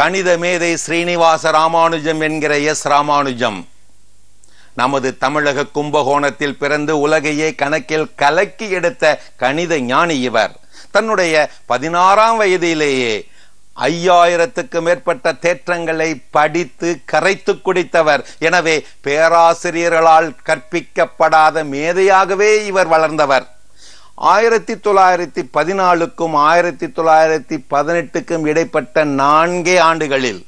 கணித மேதை ஸ்ரீனிவாச ராமானுஜம் என்கிற எஸ் ராமானுஜம் நமது தமிழக கும்பகோணத்தில் பிறந்து உலகையே கணக்கில் கலக்கி எடுத்த கணித ஞானி இவர் தன்னுடைய பதினாறாம் வயதிலேயே ஐயாயிரத்துக்கு மேற்பட்ட தேற்றங்களை படித்து கரைத்து குடித்தவர் எனவே பேராசிரியர்களால் கற்பிக்கப்படாத மேதையாகவே இவர் வளர்ந்தவர் ஆயிரத்தி தொள்ளாயிரத்தி பதினாலுக்கும் ஆயிரத்தி தொள்ளாயிரத்தி பதினெட்டுக்கும் இடைப்பட்ட நான்கே ஆண்டுகளில்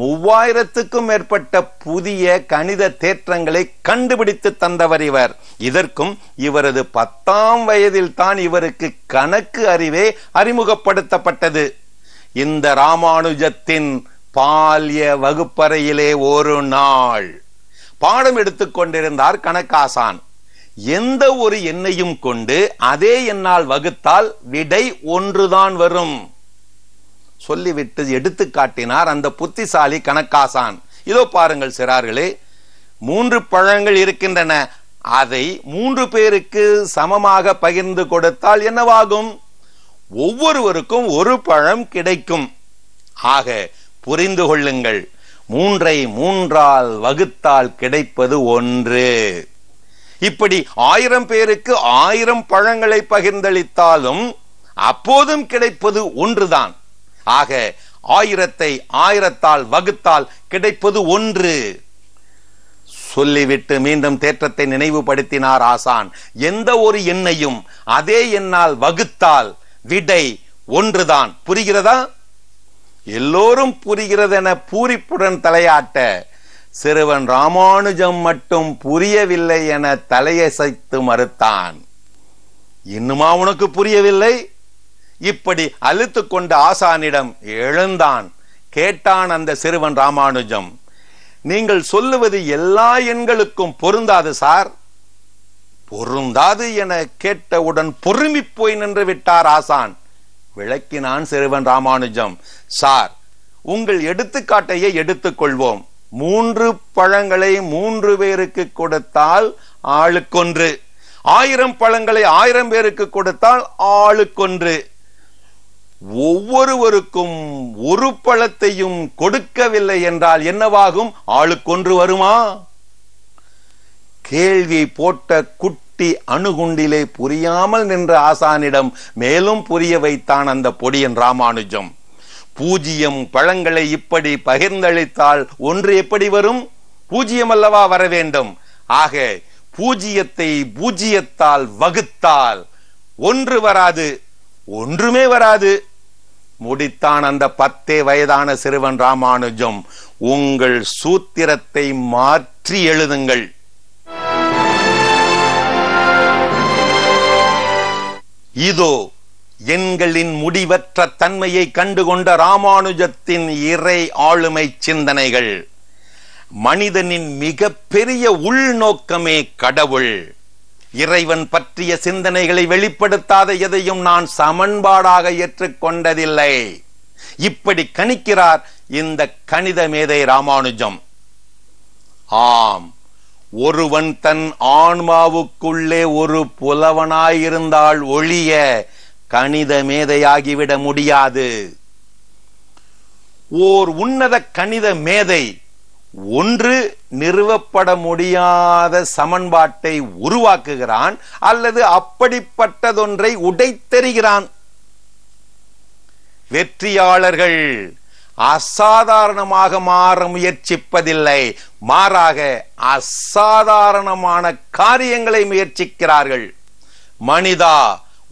மூவாயிரத்துக்கும் மேற்பட்ட புதிய கணித தேற்றங்களை கண்டுபிடித்து தந்தவர் இவர் இதற்கும் இவரது பத்தாம் வயதில் தான் இவருக்கு கணக்கு அறிவே அறிமுகப்படுத்தப்பட்டது இந்த ராமானுஜத்தின் பால்ய வகுப்பறையிலே ஒரு நாள் பாடம் எடுத்துக்கொண்டிருந்தார் கணக்காசான் எந்த ஒரு எண்ணையும் கொண்டு அதே எண்ணால் வகுத்தால் விடை ஒன்றுதான் வரும் சொல்லிவிட்டு எடுத்து காட்டினார் அந்த புத்திசாலி கணக்காசான் இதோ பாருங்கள் சிறார்களே மூன்று பழங்கள் இருக்கின்றன அதை மூன்று பேருக்கு சமமாக பகிர்ந்து கொடுத்தால் என்னவாகும் ஒவ்வொருவருக்கும் ஒரு பழம் கிடைக்கும் ஆக புரிந்து கொள்ளுங்கள் மூன்றை மூன்றால் வகுத்தால் கிடைப்பது ஒன்று இப்படி ஆயிரம் பேருக்கு ஆயிரம் பழங்களை பகிர்ந்தளித்தாலும் அப்போதும் கிடைப்பது ஒன்றுதான் ஆக ஆயிரத்தை ஆயிரத்தால் வகுத்தால் கிடைப்பது ஒன்று சொல்லிவிட்டு மீண்டும் தேற்றத்தை நினைவுபடுத்தினார் ஆசான் எந்த ஒரு எண்ணையும் அதே எண்ணால் வகுத்தால் விடை ஒன்றுதான் புரிகிறதா எல்லோரும் புரிகிறதென பூரிப்புடன் தலையாட்ட சிறுவன் ராமானுஜம் மட்டும் புரியவில்லை என தலையசைத்து மறுத்தான் இன்னுமா உனக்கு புரியவில்லை இப்படி அழுத்து கொண்ட ஆசானிடம் எழுந்தான் கேட்டான் அந்த சிறுவன் ராமானுஜம் நீங்கள் சொல்லுவது எல்லா எண்களுக்கும் பொருந்தாது சார் பொருந்தாது என கேட்டவுடன் பொறுமி போய் நின்று விட்டார் ஆசான் விளக்கினான் சிறுவன் ராமானுஜம் சார் உங்கள் எடுத்துக்காட்டையே எடுத்துக்கொள்வோம் மூன்று பழங்களை மூன்று பேருக்கு கொடுத்தால் ஆளுக்கொன்று ஆயிரம் பழங்களை ஆயிரம் பேருக்கு கொடுத்தால் ஆளுக்கொன்று ஒவ்வொருவருக்கும் ஒரு பழத்தையும் கொடுக்கவில்லை என்றால் என்னவாகும் ஆளுக்கொன்று வருமா கேள்வி போட்ட குட்டி அணுகுண்டிலே புரியாமல் நின்ற ஆசானிடம் மேலும் புரிய வைத்தான் அந்த பொடியின் ராமானுஜம் பூஜ்ஜியம் பழங்களை இப்படி பகிர்ந்தளித்தால் ஒன்று எப்படி வரும் பூஜ்ஜியம் அல்லவா வர வேண்டும் ஆக பூஜ்ஜியத்தை பூஜ்ஜியத்தால் வகுத்தால் ஒன்று வராது ஒன்றுமே வராது முடித்தான் அந்த பத்தே வயதான சிறுவன் ராமானுஜம் உங்கள் சூத்திரத்தை மாற்றி எழுதுங்கள் இதோ எண்களின் முடிவற்ற தன்மையை கண்டுகொண்ட ராமானுஜத்தின் இறை ஆளுமை சிந்தனைகள் மனிதனின் மிக பெரிய உள்நோக்கமே கடவுள் இறைவன் பற்றிய சிந்தனைகளை வெளிப்படுத்தாத எதையும் நான் சமன்பாடாக ஏற்றுக்கொண்டதில்லை இப்படி கணிக்கிறார் இந்த கணித மேதை ராமானுஜம் ஆம் ஒருவன் தன் ஆன்மாவுக்குள்ளே ஒரு புலவனாயிருந்தால் ஒழிய கணித மேதையாகிவிட முடியாது ஓர் உன்னத கணித மேதை ஒன்று நிறுவப்பட முடியாத சமன்பாட்டை உருவாக்குகிறான் அல்லது அப்படிப்பட்டதொன்றை உடைத்தெறிகிறான் வெற்றியாளர்கள் அசாதாரணமாக மாற முயற்சிப்பதில்லை மாறாக அசாதாரணமான காரியங்களை முயற்சிக்கிறார்கள் மனிதா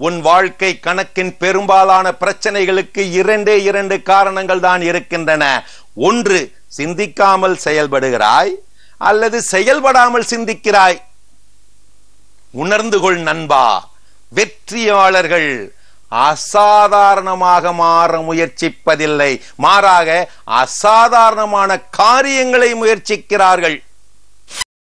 உன் வாழ்க்கை கணக்கின் பெரும்பாலான பிரச்சனைகளுக்கு இரண்டே இரண்டு காரணங்கள் தான் இருக்கின்றன ஒன்று சிந்திக்காமல் செயல்படுகிறாய் அல்லது செயல்படாமல் சிந்திக்கிறாய் உணர்ந்து கொள் நண்பா வெற்றியாளர்கள் அசாதாரணமாக மாற முயற்சிப்பதில்லை மாறாக அசாதாரணமான காரியங்களை முயற்சிக்கிறார்கள்